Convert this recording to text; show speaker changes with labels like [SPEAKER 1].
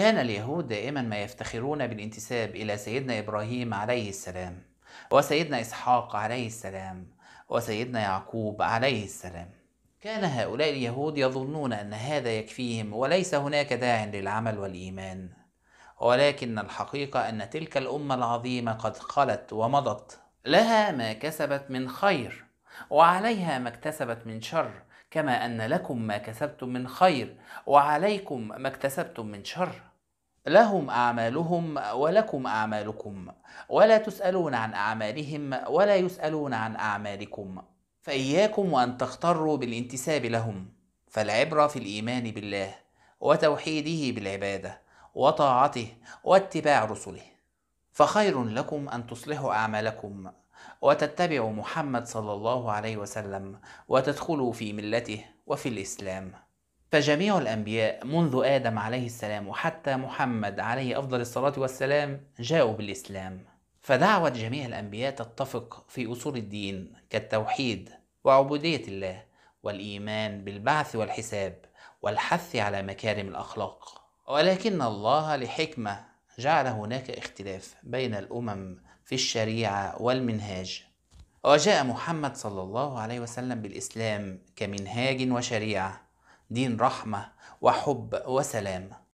[SPEAKER 1] كان اليهود دائما ما يفتخرون بالانتساب الى سيدنا ابراهيم عليه السلام وسيدنا اسحاق عليه السلام وسيدنا يعقوب عليه السلام كان هؤلاء اليهود يظنون ان هذا يكفيهم وليس هناك داع للعمل والايمان ولكن الحقيقه ان تلك الامه العظيمه قد خلت ومضت لها ما كسبت من خير وعليها ما اكتسبت من شر كما ان لكم ما كسبتم من خير وعليكم ما اكتسبتم من شر لهم اعمالهم ولكم اعمالكم ولا تسالون عن اعمالهم ولا يسالون عن اعمالكم فاياكم وان تغتروا بالانتساب لهم فالعبره في الايمان بالله وتوحيده بالعباده وطاعته واتباع رسله فخير لكم ان تصلحوا اعمالكم وتتبعوا محمد صلى الله عليه وسلم وتدخلوا في ملته وفي الاسلام فجميع الأنبياء منذ آدم عليه السلام وحتى محمد عليه أفضل الصلاة والسلام جاءوا بالإسلام فدعوة جميع الأنبياء تتفق في أصول الدين كالتوحيد وعبودية الله والإيمان بالبعث والحساب والحث على مكارم الأخلاق ولكن الله لحكمة جعل هناك اختلاف بين الأمم في الشريعة والمنهاج وجاء محمد صلى الله عليه وسلم بالإسلام كمنهاج وشريعة دين رحمة وحب وسلام